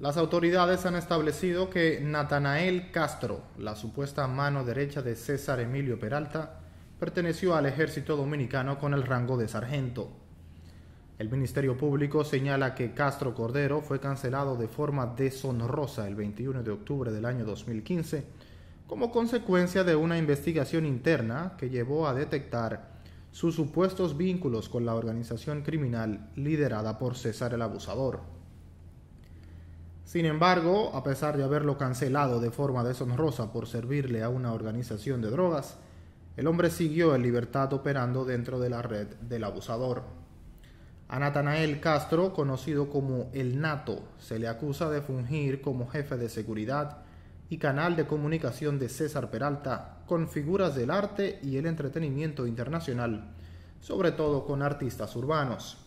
Las autoridades han establecido que Natanael Castro, la supuesta mano derecha de César Emilio Peralta, perteneció al ejército dominicano con el rango de sargento. El Ministerio Público señala que Castro Cordero fue cancelado de forma deshonrosa el 21 de octubre del año 2015 como consecuencia de una investigación interna que llevó a detectar sus supuestos vínculos con la organización criminal liderada por César el Abusador. Sin embargo, a pesar de haberlo cancelado de forma deshonrosa por servirle a una organización de drogas, el hombre siguió en libertad operando dentro de la red del abusador. A Natanael Castro, conocido como El Nato, se le acusa de fungir como jefe de seguridad y canal de comunicación de César Peralta con figuras del arte y el entretenimiento internacional, sobre todo con artistas urbanos.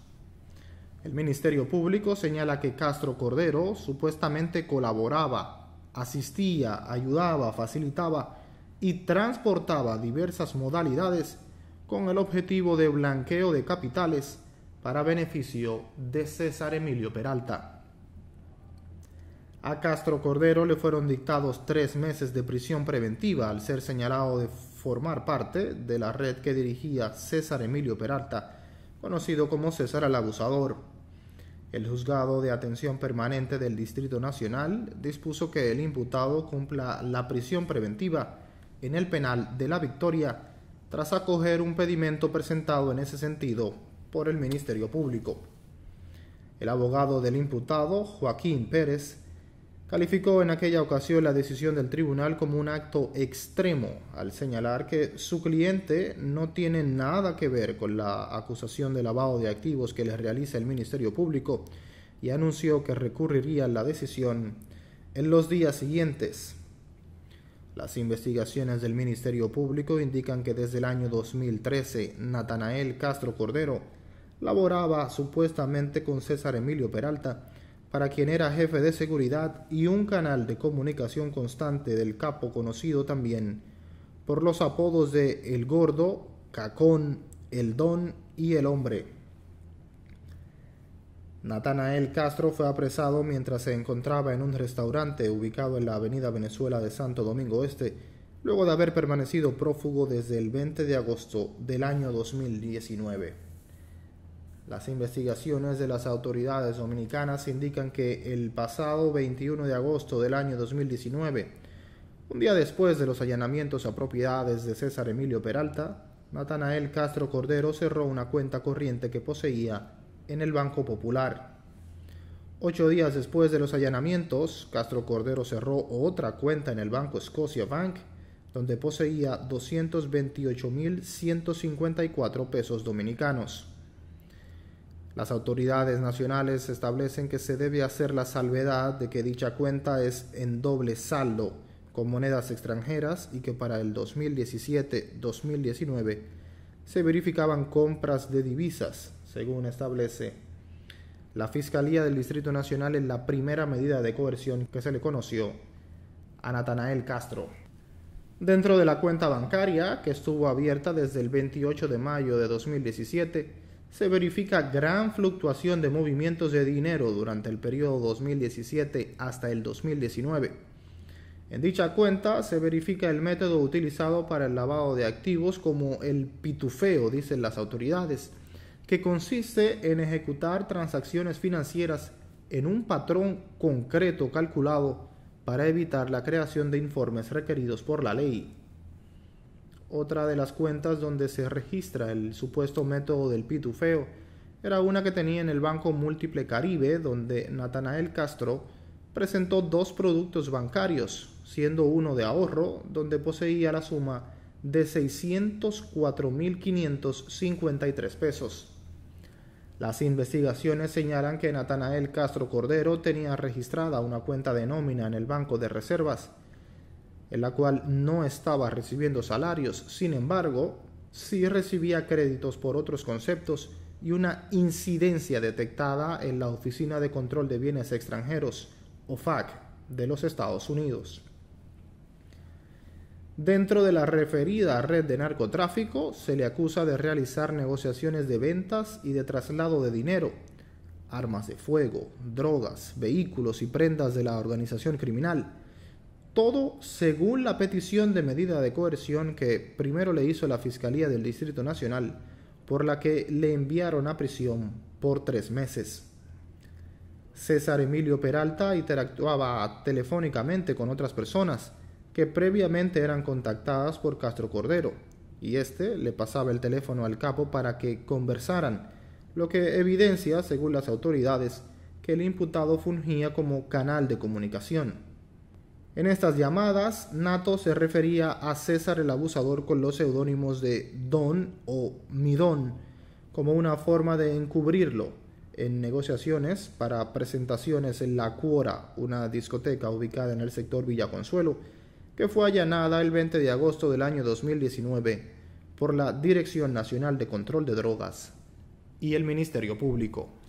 El Ministerio Público señala que Castro Cordero supuestamente colaboraba, asistía, ayudaba, facilitaba y transportaba diversas modalidades con el objetivo de blanqueo de capitales para beneficio de César Emilio Peralta. A Castro Cordero le fueron dictados tres meses de prisión preventiva al ser señalado de formar parte de la red que dirigía César Emilio Peralta, conocido como César el Abusador. El juzgado de atención permanente del Distrito Nacional dispuso que el imputado cumpla la prisión preventiva en el penal de la Victoria tras acoger un pedimento presentado en ese sentido por el Ministerio Público. El abogado del imputado, Joaquín Pérez, calificó en aquella ocasión la decisión del tribunal como un acto extremo al señalar que su cliente no tiene nada que ver con la acusación de lavado de activos que le realiza el Ministerio Público y anunció que recurriría la decisión en los días siguientes. Las investigaciones del Ministerio Público indican que desde el año 2013 Natanael Castro Cordero laboraba supuestamente con César Emilio Peralta para quien era jefe de seguridad y un canal de comunicación constante del capo conocido también por los apodos de El Gordo, Cacón, El Don y El Hombre. Natanael Castro fue apresado mientras se encontraba en un restaurante ubicado en la avenida Venezuela de Santo Domingo Este, luego de haber permanecido prófugo desde el 20 de agosto del año 2019. Las investigaciones de las autoridades dominicanas indican que el pasado 21 de agosto del año 2019, un día después de los allanamientos a propiedades de César Emilio Peralta, Natanael Castro Cordero cerró una cuenta corriente que poseía en el Banco Popular. Ocho días después de los allanamientos, Castro Cordero cerró otra cuenta en el Banco Escocia Bank, donde poseía 228.154 pesos dominicanos. Las autoridades nacionales establecen que se debe hacer la salvedad de que dicha cuenta es en doble saldo con monedas extranjeras y que para el 2017-2019 se verificaban compras de divisas, según establece la Fiscalía del Distrito Nacional en la primera medida de coerción que se le conoció a Natanael Castro. Dentro de la cuenta bancaria, que estuvo abierta desde el 28 de mayo de 2017, se verifica gran fluctuación de movimientos de dinero durante el periodo 2017 hasta el 2019. En dicha cuenta se verifica el método utilizado para el lavado de activos como el pitufeo, dicen las autoridades, que consiste en ejecutar transacciones financieras en un patrón concreto calculado para evitar la creación de informes requeridos por la ley otra de las cuentas donde se registra el supuesto método del pitufeo era una que tenía en el Banco Múltiple Caribe, donde Natanael Castro presentó dos productos bancarios, siendo uno de ahorro, donde poseía la suma de 604.553 pesos. Las investigaciones señalan que Natanael Castro Cordero tenía registrada una cuenta de nómina en el Banco de Reservas, en la cual no estaba recibiendo salarios, sin embargo, sí recibía créditos por otros conceptos y una incidencia detectada en la Oficina de Control de Bienes Extranjeros, OFAC, de los Estados Unidos. Dentro de la referida red de narcotráfico se le acusa de realizar negociaciones de ventas y de traslado de dinero, armas de fuego, drogas, vehículos y prendas de la organización criminal, todo según la petición de medida de coerción que primero le hizo la Fiscalía del Distrito Nacional, por la que le enviaron a prisión por tres meses. César Emilio Peralta interactuaba telefónicamente con otras personas que previamente eran contactadas por Castro Cordero, y éste le pasaba el teléfono al capo para que conversaran, lo que evidencia, según las autoridades, que el imputado fungía como canal de comunicación. En estas llamadas, Nato se refería a César el abusador con los seudónimos de Don o Midón, como una forma de encubrirlo en negociaciones para presentaciones en La Cuora, una discoteca ubicada en el sector Villa Consuelo, que fue allanada el 20 de agosto del año 2019 por la Dirección Nacional de Control de Drogas y el Ministerio Público.